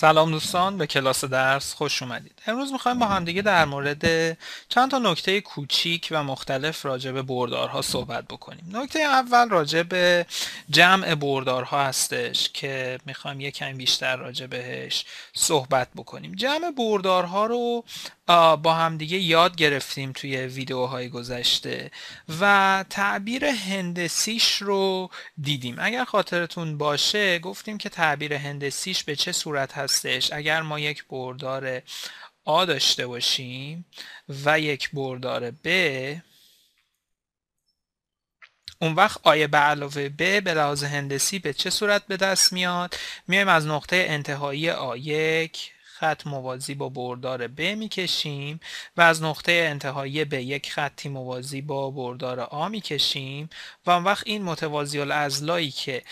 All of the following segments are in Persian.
سلام دوستان به کلاس درس خوش اومدید امروز میخوایم با همدیگه در مورد چند تا نکته کوچیک و مختلف راجع به بردارها صحبت بکنیم نکته اول راجع به جمع بردارها هستش که میخوایم یکم بیشتر راجع بهش صحبت بکنیم جمع بردارها رو با همدیگه یاد گرفتیم توی ویدیوهای گذشته و تعبیر هندسیش رو دیدیم اگر خاطرتون باشه گفتیم که تعبیر هندسیش به چه صورت هستش اگر ما یک بردار آ داشته باشیم و یک بردار ب اون وقت آیه به علاوه ب به لحاظ هندسی به چه صورت به دست میاد میایم از نقطه انتهایی آ یک خط موازی با بردار B میکشیم و از نقطه انتهایی به یک خطی موازی با بردار A میکشیم و اون وقت این متوازی الاضلاعی که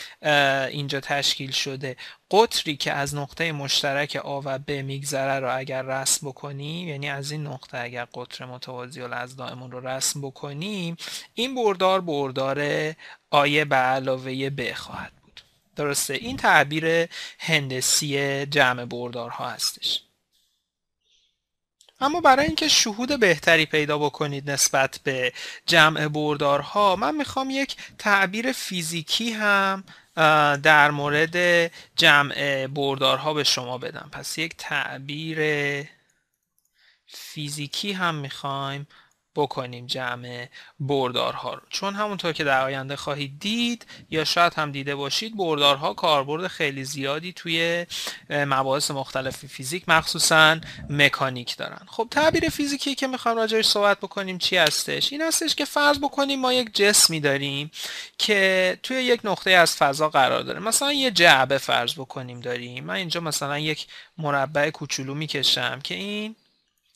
اینجا تشکیل شده قطری که از نقطه مشترک آ و ب میگذره رو اگر رسم بکنیم یعنی از این نقطه اگر قطر متوازی دائمون رو رسم بکنیم این بردار بردار آیه به علاوه ب خواهد درسته این تعبیر هندسی جمع بردارها هستش اما برای اینکه شهود بهتری پیدا بکنید نسبت به جمع بردارها من میخوام یک تعبیر فیزیکی هم در مورد جمع بردارها به شما بدم پس یک تعبیر فیزیکی هم میخوایم بکنیم جمع بردارها رو چون همونطور که در آینده خواهید دید یا شاید هم دیده باشید بردارها کاربرد خیلی زیادی توی مباحث مختلف فیزیک مخصوصا مکانیک دارن خب تعبیر فیزیکی که میخوام راجعش صحبت بکنیم چی هستش این هستش که فرض بکنیم ما یک جسمی داریم که توی یک نقطه از فضا قرار داره مثلا یه جعبه فرض بکنیم داریم من اینجا مثلا یک مربع کوچولو میکشم که این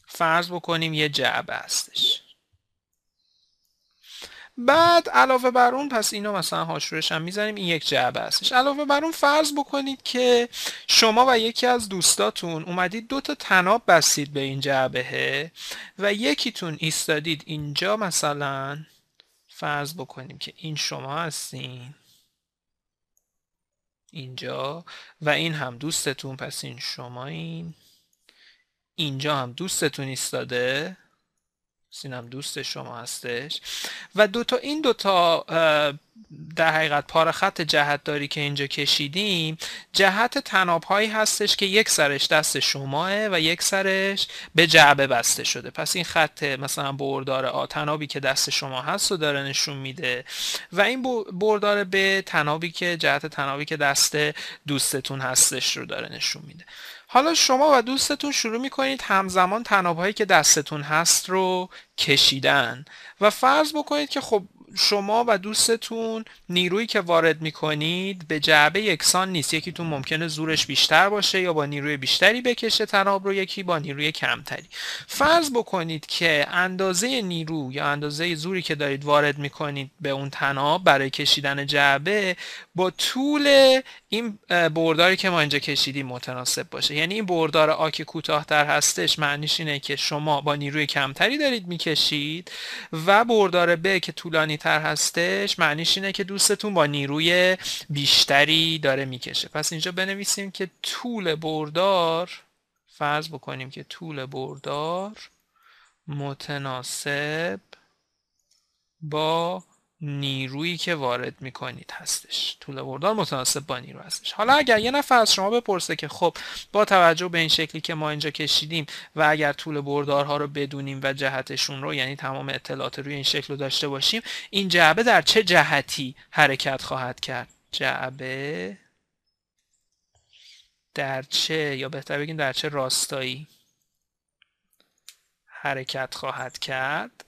فرض بکنیم یه جعبه هستش بعد علاوه بر اون پس اینو مثلا هاشورش هم میزنیم این یک جعبه هستش علاوه بر اون فرض بکنید که شما و یکی از دوستاتون اومدید دو تا تناب بستید به این جعبه و یکیتون ایستادید اینجا مثلا فرض بکنیم که این شما هستین اینجا و این هم دوستتون پس این شما این اینجا هم دوستتون ایستاده سینم دوست شما هستش و دو تا این دوتا در حقیقت پارخط جهت داری که اینجا کشیدیم جهت تناب هایی هستش که یک سرش دست شماه و یک سرش به جعبه بسته شده پس این خط مثلا بردار آ تنابی که دست شما هست رو داره نشون میده و این بردار به تنابی که جهت تنابی که دست دوستتون هستش رو داره نشون میده حالا شما و دوستتون شروع میکنید همزمان تنابهایی که دستتون هست رو کشیدن و فرض بکنید که خب شما و دوستتون نیرویی که وارد میکنید به جعبه یکسان نیست یکیتون ممکنه زورش بیشتر باشه یا با نیروی بیشتری بکشه تناب رو یکی با نیروی کمتری فرض بکنید که اندازه نیرو یا اندازه زوری که دارید وارد میکنید به اون تناب برای کشیدن جعبه با طول این برداری که ما اینجا کشیدیم متناسب باشه یعنی این بردار آکی کوتاهتر هستش معنیش اینه که شما با نیروی کمتری دارید میکشید و بردار ب که طولانی تر هستش معنیش اینه که دوستتون با نیروی بیشتری داره میکشه پس اینجا بنویسیم که طول بردار فرض بکنیم که طول بردار متناسب با نیرویی که وارد میکنید هستش طول بردار متناسب با نیرو هستش حالا اگر یه نفر از شما بپرسه که خب با توجه به این شکلی که ما اینجا کشیدیم و اگر طول بردارها رو بدونیم و جهتشون رو یعنی تمام اطلاعات روی این شکل رو داشته باشیم این جعبه در چه جهتی حرکت خواهد کرد جعبه در چه یا بهتر بگیم در چه راستایی حرکت خواهد کرد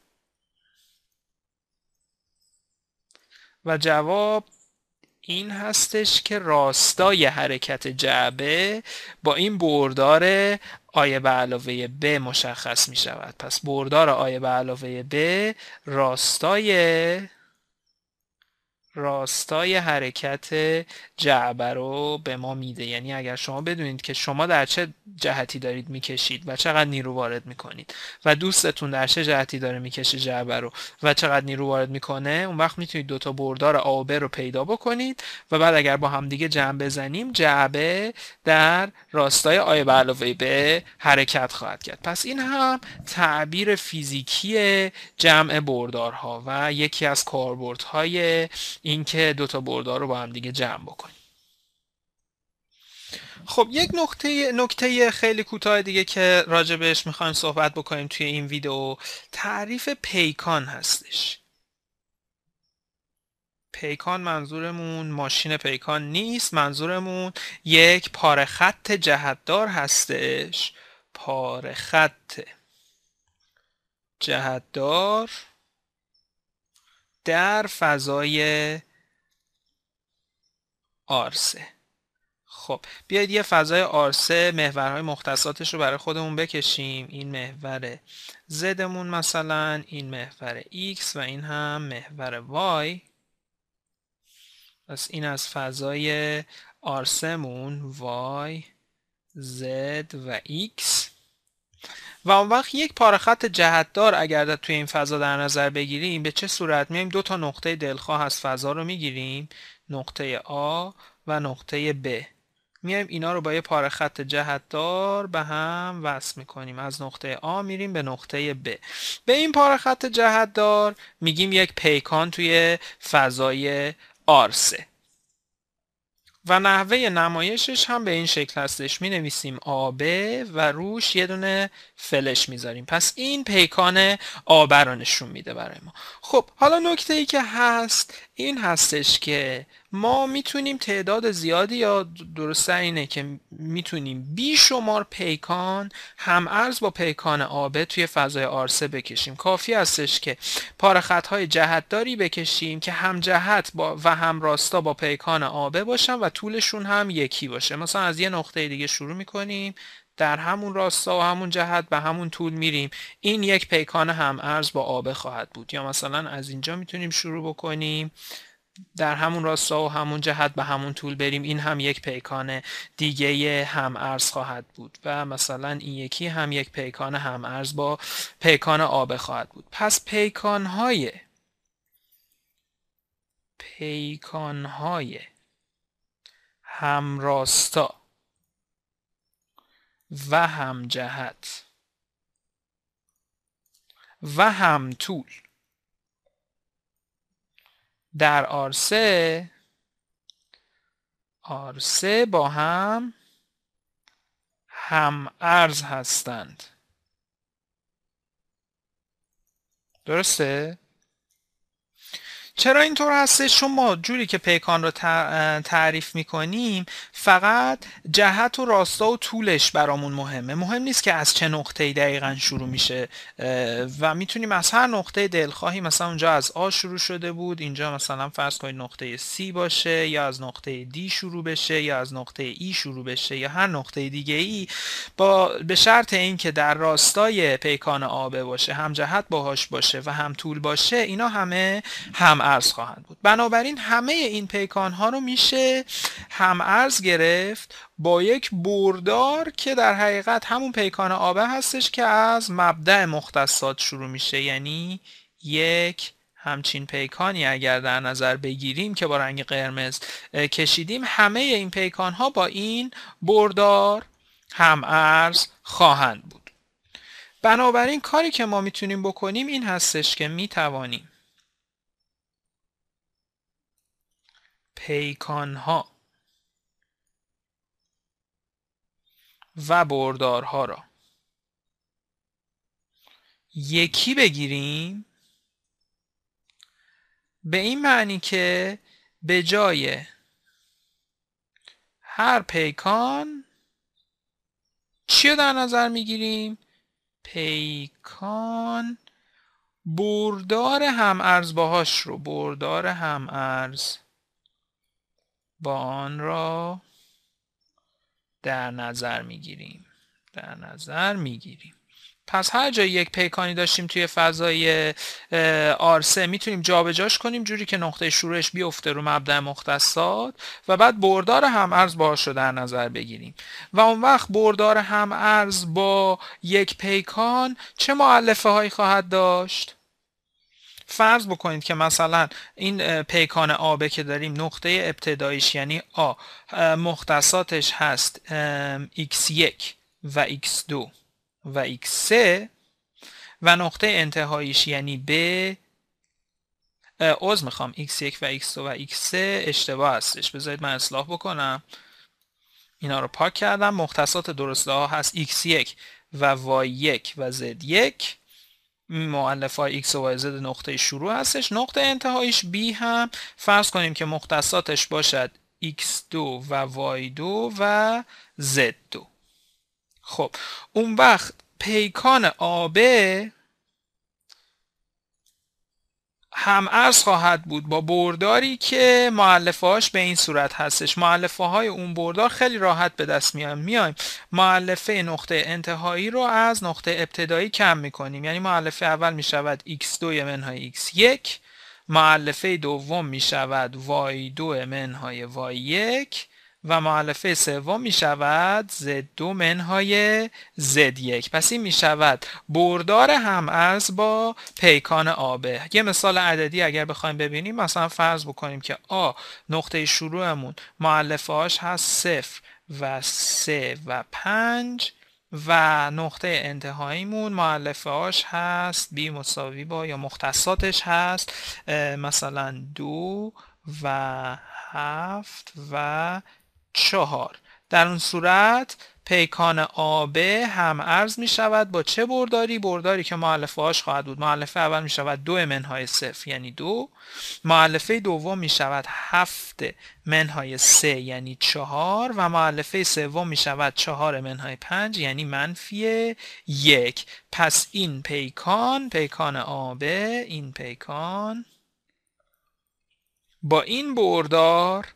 و جواب این هستش که راستای حرکت جعبه با این بردار آیه به علاوه ب مشخص می شود پس بردار آیه به علاوه ب راستای راستای حرکت جعبه رو به ما میده یعنی اگر شما بدونید که شما در چه جهتی دارید میکشید و چقدر نیرو وارد میکنید و دوستتون در چه جهتی داره میکشه جعبه رو و چقدر نیرو وارد میکنه اون وقت میتونید دوتا بردار آبه رو پیدا بکنید و بعد اگر با همدیگه جمع بزنیم جعبه در راستای آی علاوه به حرکت خواهد کرد پس این هم تعبیر فیزیکی جمع بردارها و یکی از کاربردهای اینکه دوتا بردار رو با هم دیگه جمع بکنیم خب یک نکته نکته خیلی کوتاه دیگه که راجبش میخوایم صحبت بکنیم توی این ویدیو تعریف پیکان هستش پیکان منظورمون ماشین پیکان نیست منظورمون یک پاره خط جهتدار هستش پاره خط جهتدار در فضای آرسه خب بیایید یه فضای آرسه محورهای مختصاتش رو برای خودمون بکشیم این محور زدمون مثلا این محور x و این هم محور y پس این از فضای آرسمون y z و x و اون وقت یک پاره خط جهتدار اگر در توی این فضا در نظر بگیریم به چه صورت میایم دو تا نقطه دلخواه از فضا رو میگیریم نقطه آ و نقطه B میایم اینا رو با یه پاره خط جهتدار به هم وصل میکنیم از نقطه آ میریم به نقطه B به این پاره خط جهتدار میگیم یک پیکان توی فضای آرسه و نحوه نمایشش هم به این شکل هستش می نویسیم آبه و روش یه دونه فلش میذاریم پس این پیکان آبه رو نشون میده برای ما خب حالا نکته ای که هست این هستش که ما میتونیم تعداد زیادی یا درسته اینه که میتونیم بیشمار پیکان هم ارز با پیکان آبه توی فضای آرسه بکشیم کافی هستش که پار خطهای جهتداری بکشیم که هم جهت با و هم راستا با پیکان آبه باشن و طولشون هم یکی باشه مثلا از یه نقطه دیگه شروع میکنیم در همون راستا و همون جهت به همون طول میریم این یک پیکان هم ارز با آبه خواهد بود یا مثلا از اینجا میتونیم شروع بکنیم در همون راستا و همون جهت به همون طول بریم این هم یک پیکان دیگه هم ارز خواهد بود و مثلا این یکی هم یک پیکان هم ارز با پیکان آب خواهد بود پس پیکان های پیکان های هم راستا و هم جهت و هم طول در R3 R3 با هم هم ارز هستند درسته؟ چرا اینطور هستش شما جوری که پیکان رو تعریف میکنیم فقط جهت و راستا و طولش برامون مهمه مهم نیست که از چه نقطه دقیقا شروع میشه و میتونیم از هر نقطه دلخواهی مثلا اونجا از آ شروع شده بود اینجا مثلا فرض کنید نقطه C باشه یا از نقطه D شروع بشه یا از نقطه E شروع بشه یا هر نقطه دیگه ای با به شرط اینکه در راستای پیکان آبه باشه هم جهت باهاش باشه و هم طول باشه اینا همه هم هم خواهند بود بنابراین همه این پیکان ها رو میشه هم گرفت با یک بردار که در حقیقت همون پیکان آبه هستش که از مبدع مختصات شروع میشه یعنی یک همچین پیکانی اگر در نظر بگیریم که با رنگ قرمز کشیدیم همه این پیکان ها با این بردار هم ارز خواهند بود بنابراین کاری که ما میتونیم بکنیم این هستش که میتوانیم پیکانها و بردارها را یکی بگیریم به این معنی که به جای هر پیکان چی رو در نظر میگیریم؟ پیکان بردار هم ارز باهاش رو بردار هم ارز با آن را در نظر میگیریم در نظر میگیریم پس هر جایی یک پیکانی داشتیم توی فضای آرسه میتونیم جابجاش کنیم جوری که نقطه شروعش بیفته رو مبدا مختصات و بعد بردار هم ارز باهاش رو در نظر بگیریم و اون وقت بردار هم ارز با یک پیکان چه معلفه هایی خواهد داشت فرض بکنید که مثلا این پیکان آبه که داریم نقطه ابتداییش یعنی آ مختصاتش هست x1 و x2 و x3 و نقطه انتهاییش یعنی ب عوض میخوام x1 و x2 و x3 اشتباه هستش بذارید من اصلاح بکنم اینا رو پاک کردم مختصات درسته ها هست x1 و y1 و z1 معلف های x و z نقطه شروع هستش نقطه انتهایش b هم فرض کنیم که مختصاتش باشد x2 و y2 و z2 خب اون وقت پیکان آبه هم ارز خواهد بود با برداری که معلفه به این صورت هستش معلفه های اون بردار خیلی راحت به دست میایم میایم معلفه نقطه انتهایی رو از نقطه ابتدایی کم میکنیم یعنی معلفه اول میشود x2 منهای x1 معلفه دوم میشود y2 منهای y1 و معلفه سوم می شود z دو منهای زد یک پس این می شود بردار هم از با پیکان آبه یه مثال عددی اگر بخوایم ببینیم مثلا فرض بکنیم که آ نقطه شروعمون معلفه هست صفر و سه و پنج و نقطه انتهاییمون معلفه هاش هست بی مساوی با یا مختصاتش هست مثلا دو و هفت و چهار در اون صورت پیکان آب هم ارز می شود با چه برداری برداری که معلفه هاش خواهد بود معلفه اول می شود دو منهای صفر یعنی دو معلفه دوم می شود هفت منهای سه یعنی چهار و معلفه سوم می شود چهار منهای پنج یعنی منفی یک پس این پیکان پیکان آب این پیکان با این بردار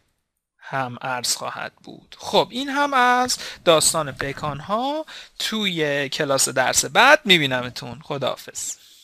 هم عرض خواهد بود خب این هم از داستان پیکان ها توی کلاس درس بعد میبینمتون خداحافظ